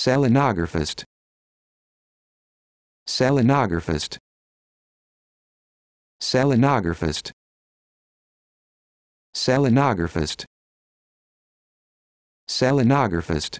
Selenographist. Selenographist. Selenographist. Selenographist. Selenographist.